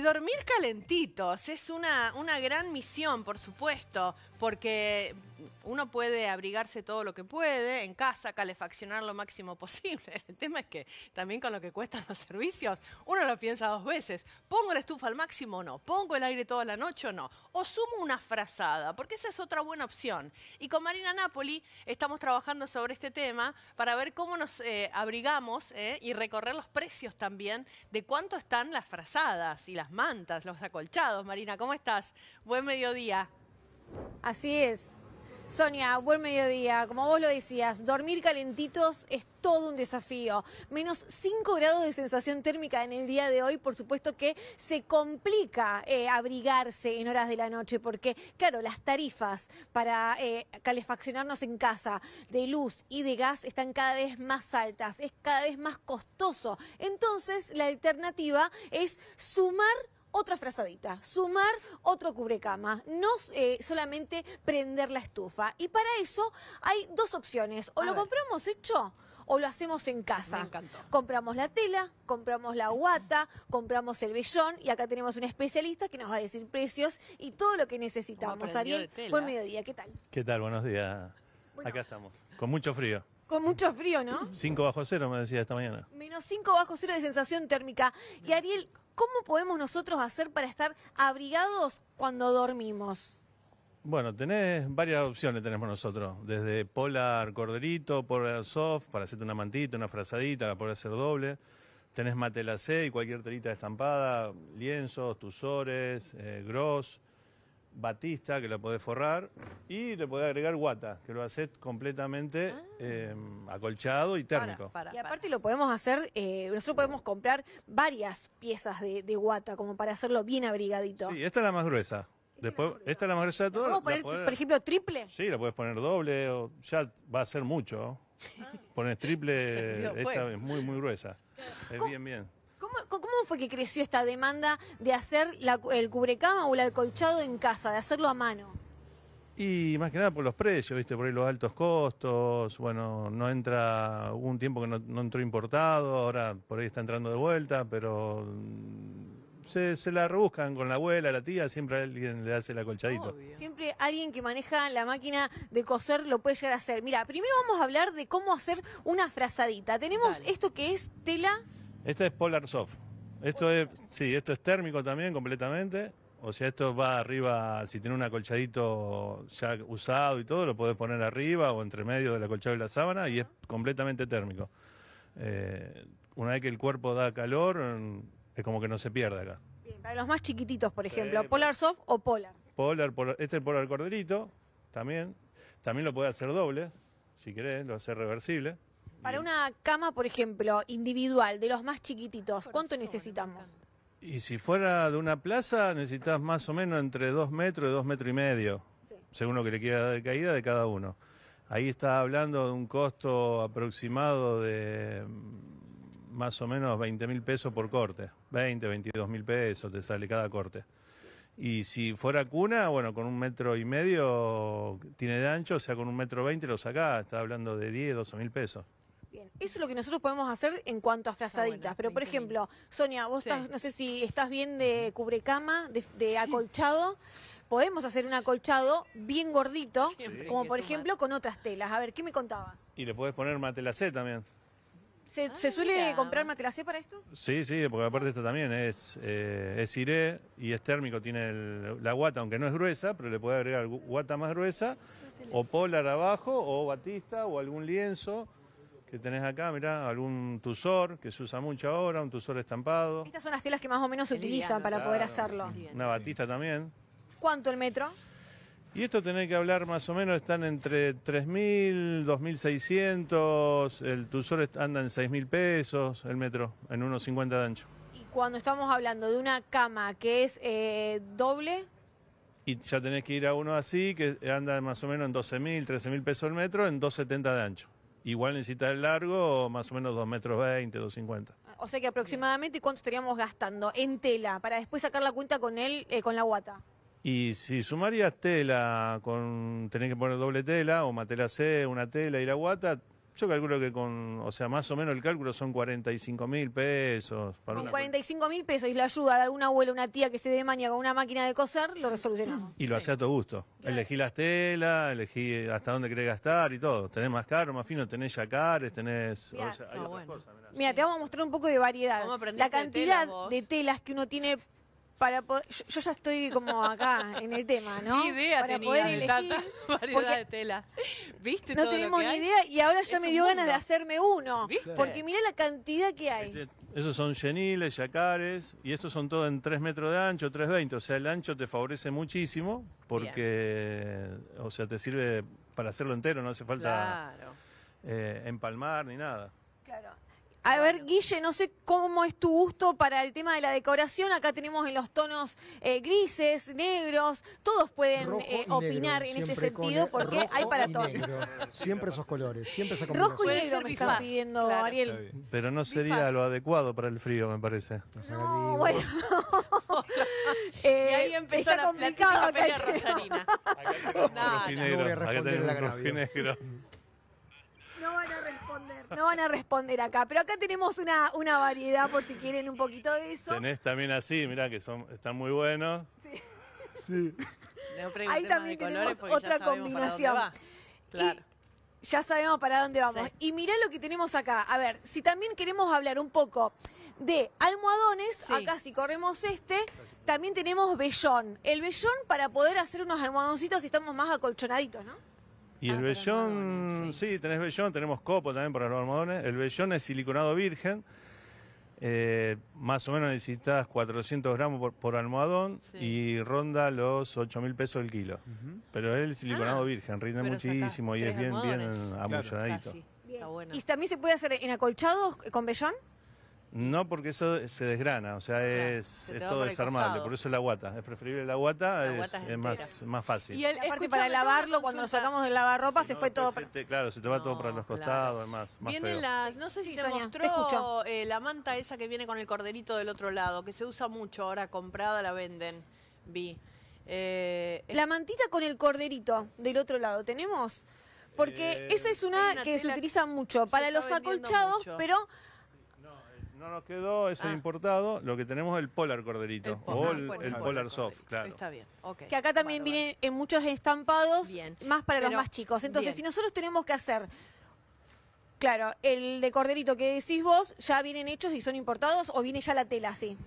Y dormir calentitos es una, una gran misión, por supuesto, porque uno puede abrigarse todo lo que puede, en casa calefaccionar lo máximo posible. El tema es que también con lo que cuestan los servicios, uno lo piensa dos veces. ¿Pongo la estufa al máximo o no? ¿Pongo el aire toda la noche o no? O sumo una frazada, porque esa es otra buena opción. Y con Marina Napoli estamos trabajando sobre este tema para ver cómo nos eh, abrigamos eh, y recorrer los precios también de cuánto están las frazadas y las mantas, los acolchados. Marina, ¿cómo estás? Buen mediodía. Así es. Sonia, buen mediodía. Como vos lo decías, dormir calentitos es todo un desafío. Menos 5 grados de sensación térmica en el día de hoy, por supuesto que se complica eh, abrigarse en horas de la noche, porque claro, las tarifas para eh, calefaccionarnos en casa de luz y de gas están cada vez más altas, es cada vez más costoso. Entonces, la alternativa es sumar otra frazadita, sumar otro cubrecama, no eh, solamente prender la estufa. Y para eso hay dos opciones, o lo compramos hecho o lo hacemos en casa. Me encantó. Compramos la tela, compramos la guata, compramos el vellón y acá tenemos un especialista que nos va a decir precios y todo lo que necesitamos. Ariel, buen mediodía, ¿qué tal? ¿Qué tal? Buenos días. Acá estamos, con mucho frío. Con mucho frío, ¿no? 5 bajo cero, me decía esta mañana. Menos 5 bajo cero de sensación térmica. Y Ariel, ¿Cómo podemos nosotros hacer para estar abrigados cuando dormimos? Bueno, tenés varias opciones tenemos nosotros, desde polar corderito, polar soft, para hacerte una mantita, una frazadita, la poder hacer doble. Tenés matelacé y cualquier telita estampada, lienzos, tusores, eh, gros batista, que la podés forrar, y le podés agregar guata, que lo haces completamente ah. eh, acolchado y térmico. y aparte lo podemos hacer, eh, nosotros podemos comprar varias piezas de, guata, como para hacerlo bien abrigadito. Sí, esta es la más gruesa. Después, esta es la más gruesa de todas. poner, por ejemplo, triple? Sí, la puedes poner doble, o ya va a ser mucho. Ah. Pones triple, esta es muy, muy gruesa. Es bien, bien. ¿Cómo, fue que creció esta demanda de hacer la, el cubrecama o el acolchado en casa, de hacerlo a mano? Y más que nada por los precios, ¿viste? Por ahí los altos costos, bueno, no entra, hubo un tiempo que no, entró importado, ahora por ahí está entrando de vuelta, pero mm, se, la rebuscan con la abuela, la tía, siempre alguien le hace el acolchadito. Siempre alguien que maneja la máquina de coser lo puede llegar a hacer. Mira, primero vamos a hablar de cómo hacer una frazadita. Tenemos esto que es tela este es Polar Soft. Esto es, sí, esto es térmico también completamente. O sea, esto va arriba, si tiene un acolchadito ya usado y todo, lo puedes poner arriba o entre medio del acolchado y la sábana y es completamente térmico. Eh, una vez que el cuerpo da calor, mm, es como que no se pierde acá. Bien, para los más chiquititos, por ejemplo, ¿Polar Soft o Polar? Polar, este es Polar Corderito, también. También lo puede hacer doble, si querés, lo hace reversible. Para una cama, por ejemplo, individual, de los más chiquititos, ¿cuánto necesitamos? Y si fuera de una plaza, necesitas más o menos entre 2 metros y 2 metros y medio, según lo que le quiera dar de caída de cada uno. Ahí está hablando de un costo aproximado de mm, más o menos 20 mil pesos por corte. 20, 22 mil pesos te sale cada corte. Y si fuera cuna, bueno, con un metro y medio tiene de ancho, o sea, con un metro veinte lo sacás, está hablando de 10, 12 mil pesos eso es lo que nosotros podemos hacer en cuanto a frazaditas. pero, por ejemplo, Sonia, vos no sé si estás bien de cubrecama, de, de acolchado. Podemos hacer un acolchado bien gordito, como por ejemplo con otras telas. A ver, ¿qué me contabas? Y le puedes poner matelacé también. ¿Se, ah, ¿se suele comprar matelacé para esto? Sí, sí, porque aparte esto también es, eh, es iré y es térmico, tiene la guata, aunque no es gruesa, pero le puede agregar guata más gruesa, o polar abajo, o batista, o algún lienzo que tenés acá, mirá, algún tusor que se usa mucho ahora, un tusor estampado. Estas son las telas que más o menos se utilizan para poder hacerlo. Una batista también. ¿Cuánto el metro? Y esto tenés que hablar más o menos, están entre 3.000, 2.600, el tusor anda en 6.000 pesos el metro, en 1.50 de ancho. Y cuando estamos hablando de una cama que es eh, doble... Y ya tenés que ir a uno así, que anda más o menos en 12.000, 13.000 pesos el metro, en 2.70 de ancho. Igual necesita el largo, más o menos 2 metros 20, 2,50. O sea que aproximadamente cuánto estaríamos gastando en tela para después sacar la cuenta con él, eh, con la guata. Y si sumarías tela, con tenés que poner doble tela o matela C, una tela y la guata, yo calculo que con, o sea, más o menos el cálculo son 45 mil pesos. con 45 mil pesos y la ayuda de algún abuelo, una tía que se dé con una máquina de coser, lo resolucionamos. Y lo hace a tu gusto. Elegí las telas, elegí hasta dónde querés gastar y todo. Tenés más caro, más fino, tenés yacares, tenés... Mira, te vamos a mostrar un poco de variedad. La cantidad de telas que uno tiene yo, ya estoy como acá en el tema, ¿no? Ni idea tenía de variedad de tela. ¿Viste No tenemos ni idea y ahora ya me dio ganas de hacerme uno. Porque mirá la cantidad que hay. Este, esos son geniles, yacares, y estos son todos en 3 metros de ancho, 3.20. O sea, el ancho te favorece muchísimo porque, o sea, te sirve para hacerlo entero, no hace falta eh, empalmar ni nada. Claro. A ver, Guille, no sé cómo es tu gusto para el tema de la decoración. Acá tenemos en los tonos eh, grises, negros. Todos pueden eh, opinar en ese sentido porque hay para todos. Siempre esos colores, siempre esa Rojo y negro me están pidiendo, Ariel. Pero no sería lo adecuado para el frío, me parece. No, bueno. eh, y ahí empezó la, la pelea rosarina. Acá tenemos Acá No van a responder acá, pero acá tenemos una, una variedad por si quieren un poquito de eso. Tenés también así, mirá que son, están muy buenos. Sí. sí. Ahí también tenemos otra combinación. ya sabemos para dónde vamos. Y mirá lo que tenemos acá. A ver, si también queremos hablar un poco de almohadones, acá si corremos este, también tenemos vellón. El vellón para poder hacer unos almohadoncitos si estamos más acolchonaditos, ¿no? Y el ah, vellón, sí. tenés vellón, tenemos copo también para los almohadones. El vellón es siliconado virgen. Eh, más o menos necesitas 400 gramos por, por almohadón y ronda los 8 mil pesos el kilo. Pero es el siliconado ah, virgen, rinde muchísimo y es bien, bien amulladito. ¿Y también se puede hacer en acolchados con vellón? No, porque eso se desgrana, o sea, es, todo desarmable, por eso es la guata. Es preferible la guata, es, más, más fácil. Y el, aparte para lavarlo, cuando lo sacamos del lavarropa, se fue todo... claro, se te va todo para los costados, es más, más No sé si te mostró eh, la manta esa que viene con el corderito del otro lado, que se usa mucho ahora, comprada la venden, vi. Eh, la mantita con el corderito del otro lado, ¿tenemos? Porque eh, esa es una que se utiliza mucho para los acolchados, pero... No nos quedó eso ah. importado. Lo que tenemos es el Polar Corderito. El o el, polar, Soft, claro. Está bien. Okay. Que acá también vienen en eh, muchos estampados más para los más chicos. Entonces, si nosotros tenemos que hacer. Claro, el de corderito que decís vos, ¿ya vienen hechos y son importados o viene ya la tela así?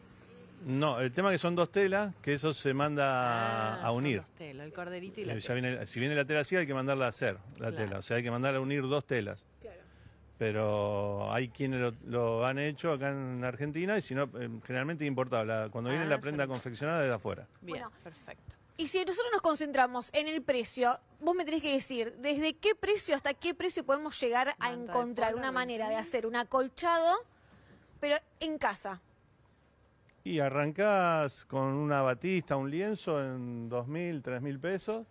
No, el tema es que son dos telas, que eso se manda ah, a unir. dos telas, el corderito y la eh, si viene la tela así, hay que mandarla a hacer, la tela. O sea, hay que mandarla a unir dos telas pero hay quienes lo, han hecho acá en Argentina y si no, eh, generalmente importado, cuando viene ah, la prenda confeccionada de afuera. Bien, perfecto. Y si nosotros nos concentramos en el precio, vos me tenés que decir, ¿desde qué precio hasta qué precio podemos llegar a encontrar una manera de hacer un acolchado, pero en casa? Y arrancás con una batista, un lienzo en 2.000, 3.000 pesos.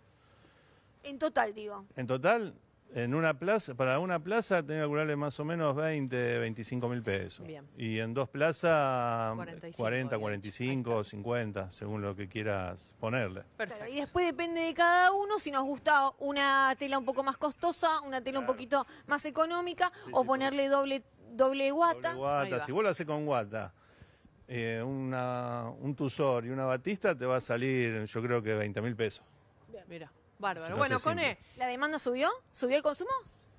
En total, digo. En total, en una plaza, para una plaza tenía que curarle más o menos 20, 25 mil pesos. Y en dos plazas 40, 45, 50, según lo que quieras ponerle. Perfecto. Y después depende de cada uno si nos gusta una tela un poco más costosa, una tela un poquito más económica o ponerle doble, doble guata. guata, si vos lo haces con guata. Eh, un tusor y una batista te va a salir yo creo que 20 mil pesos. Bien. Mira. Bárbaro. bueno, Cone, ¿la demanda subió? ¿Subió el consumo?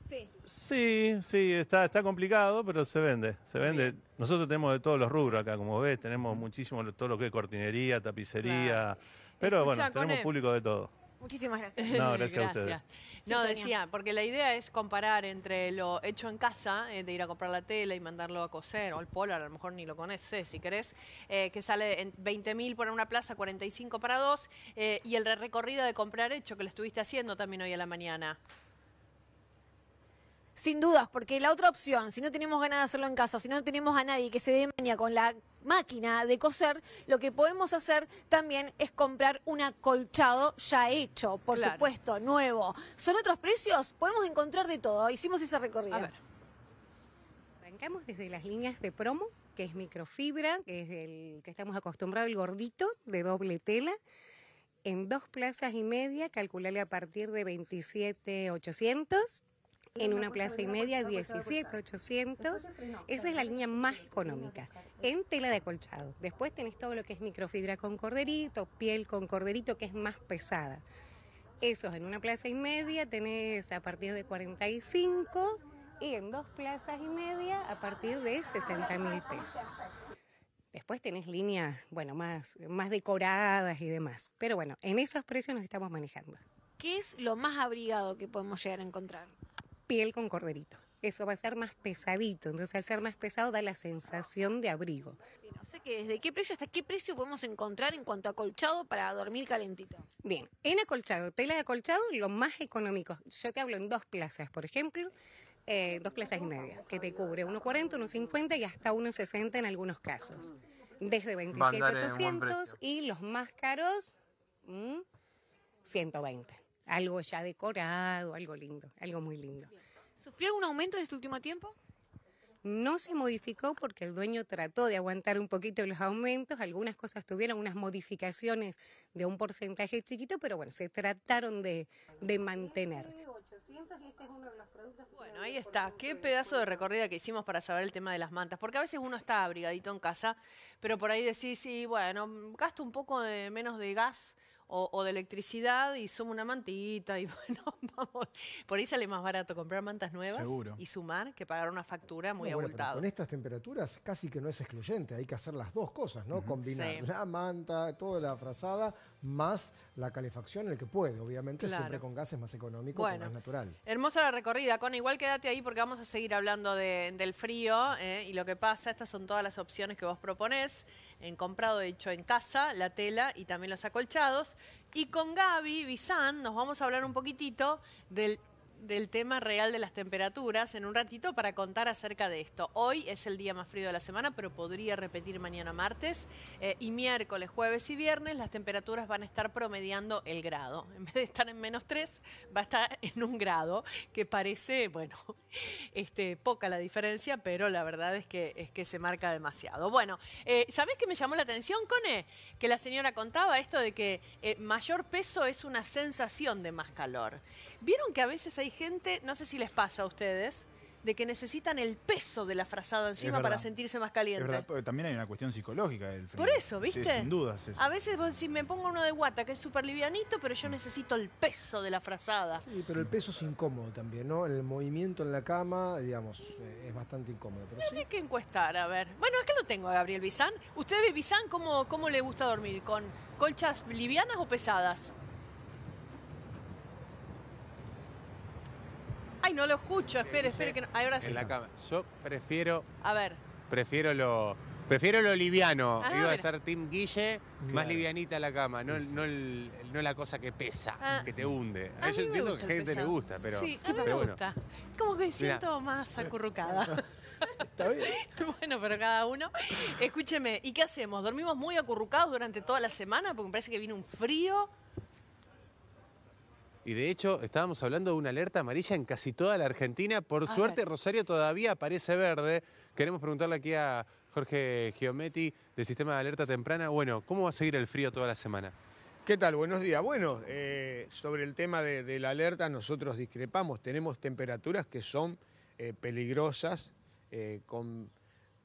Sí. Sí, sí, está, está complicado, pero se vende, se vende. Nosotros tenemos de todos los rubros acá, como ves, tenemos muchísimo todo lo que es cortinería, tapicería, pero bueno, tenemos público de todo. Muchísimas gracias. No, gracias, a No, decía, porque la idea es comparar entre lo hecho en casa, eh, de ir a comprar la tela y mandarlo a coser, o el polar, a lo mejor ni lo conoces, si querés, eh, que sale en veinte mil por una plaza, 45 para dos, eh, y el recorrido de comprar hecho que lo estuviste haciendo también hoy a la mañana. Sin dudas, porque la otra opción, si no tenemos ganas de hacerlo en casa, si no tenemos a nadie que se dé maña con la máquina de coser, lo que podemos hacer también es comprar un acolchado ya hecho, por supuesto, nuevo. ¿Son otros precios? Podemos encontrar de todo. Hicimos ese recorrido. A ver. Arrancamos desde las líneas de promo, que es microfibra, que es el que estamos acostumbrados, el gordito de doble tela en dos plazas y media, calcularle a partir de 27,800 en una plaza y media, 17.800, Esa es la línea más económica, en tela de colchado. Después tenés todo lo que es microfibra con corderito, piel con corderito, que es más pesada. Esos en una plaza y media tenés a partir de 45 y en dos plazas y media a partir de 60 mil pesos. Después tenés líneas, bueno, más, más decoradas y demás. Pero bueno, en esos precios nos estamos manejando. ¿Qué es lo más abrigado que podemos llegar a encontrar? El con corderito. Eso va a ser más pesadito. Entonces, al ser más pesado, da la sensación de abrigo. No sé que desde qué precio hasta qué precio podemos encontrar en cuanto a acolchado para dormir calentito. Bien, en acolchado, tela de acolchado, lo más económico. Yo te hablo en dos plazas, por ejemplo. Eh, dos plazas y media, que te cubre 1,40, 1,50 y hasta 1,60 en algunos casos. Desde 27,800 y los más caros, 120. Mm, algo ya decorado, algo lindo, algo muy lindo. ¿Sufrió algún aumento en este último tiempo? No se modificó porque el dueño trató de aguantar un poquito los aumentos, algunas cosas tuvieron unas modificaciones de un porcentaje chiquito, pero bueno, se trataron de, mantener. bueno, ahí está. Qué pedazo de recorrida que hicimos para saber el tema de las mantas. Porque a veces uno está abrigadito en casa, pero por ahí decís, sí, bueno, gasto un poco menos de gas o, de electricidad y sumo una mantita y bueno, Por ahí sale más barato comprar mantas nuevas y sumar que pagar una factura muy no, bueno, Con estas temperaturas casi que no es excluyente, hay que hacer las dos cosas, ¿no? Combinar la manta, toda la frazada, más la calefacción, el que puede, obviamente, siempre con gases más económicos, y más natural. Hermosa la recorrida, con igual quédate ahí porque vamos a seguir hablando del frío ¿eh? y lo que pasa, estas son todas las opciones que vos proponés en comprado, de hecho, en casa, la tela y también los acolchados. Y con Gaby Bizán nos vamos a hablar un poquitito del del tema real de las temperaturas en un ratito para contar acerca de esto. Hoy es el día más frío de la semana, pero podría repetir mañana martes. Eh, y miércoles, jueves y viernes las temperaturas van a estar promediando el grado. En vez de estar en menos 3, va a estar en un grado, que parece, bueno, este, poca la diferencia, pero la verdad es que, es que se marca demasiado. Bueno, sabes eh, ¿sabés qué me llamó la atención, Cone? Que la señora contaba esto de que eh, mayor peso es una sensación de más calor. ¿Vieron que a veces hay gente, no sé si les pasa a ustedes, de que necesitan el peso de la frazada encima para sentirse más caliente. también hay una cuestión psicológica del frío. Por eso, ¿viste? sin dudas. A veces si me pongo uno de guata que es súper livianito, pero yo necesito el peso de la frazada. Sí, pero el peso es incómodo también, ¿no? El movimiento en la cama, digamos, eh, es bastante incómodo. Tiene que encuestar, a ver. Bueno, es que lo tengo a Gabriel Bizán. ¿Usted ve Bizán cómo, cómo le gusta dormir? ¿Con colchas livianas o pesadas? no lo escucho. Espere, espere. Que En la cama. Yo prefiero... A ver. Prefiero lo... Prefiero lo liviano. Ah, Iba a estar Tim Guille, más livianita la cama, no, la cosa que pesa, ah. que te hunde. yo entiendo que a gente le gusta, pero. Sí, a me gusta. Bueno. Como que me siento más acurrucada. Está bien. bueno, pero cada uno. Escúcheme, ¿y qué hacemos? ¿Dormimos muy acurrucados durante toda la semana? Porque me parece que viene un frío. Y de hecho, estábamos hablando de una alerta amarilla en casi toda la Argentina. Por suerte, Rosario todavía aparece verde. Queremos preguntarle aquí a Jorge Giometti, del Sistema de Alerta Temprana. Bueno, ¿cómo va a seguir el frío toda la semana? ¿Qué tal? Buenos días. Bueno, eh, sobre el tema de, la alerta nosotros discrepamos. Tenemos temperaturas que son eh, peligrosas. Eh, con,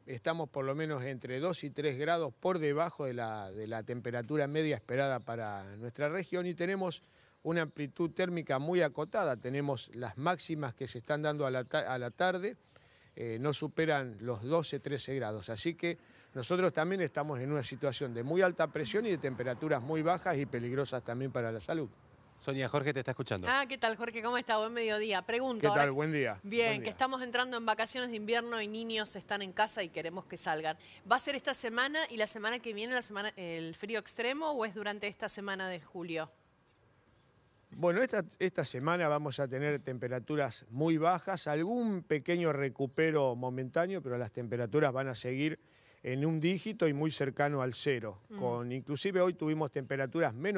estamos por lo menos entre 2 y 3 grados por debajo de la, de la temperatura media esperada para nuestra región y tenemos una amplitud térmica muy acotada. Tenemos las máximas que se están dando a la, tarde, eh, no superan los 12, 13 grados. Así que nosotros también estamos en una situación de muy alta presión y de temperaturas muy bajas y peligrosas también para la salud. Sonia, Jorge te está escuchando. Ah, ¿qué tal, Jorge? ¿Cómo está? Buen mediodía. Pregunto. ¿Qué tal? Buen día. Bien, que estamos entrando en vacaciones de invierno y niños están en casa y queremos que salgan. ¿Va a ser esta semana y la semana que viene la semana, el frío extremo o es durante esta semana de julio? Bueno, esta, esta, semana vamos a tener temperaturas muy bajas, algún pequeño recupero momentáneo, pero las temperaturas van a seguir en un dígito y muy cercano al cero. Mm. Con, inclusive hoy tuvimos temperaturas menos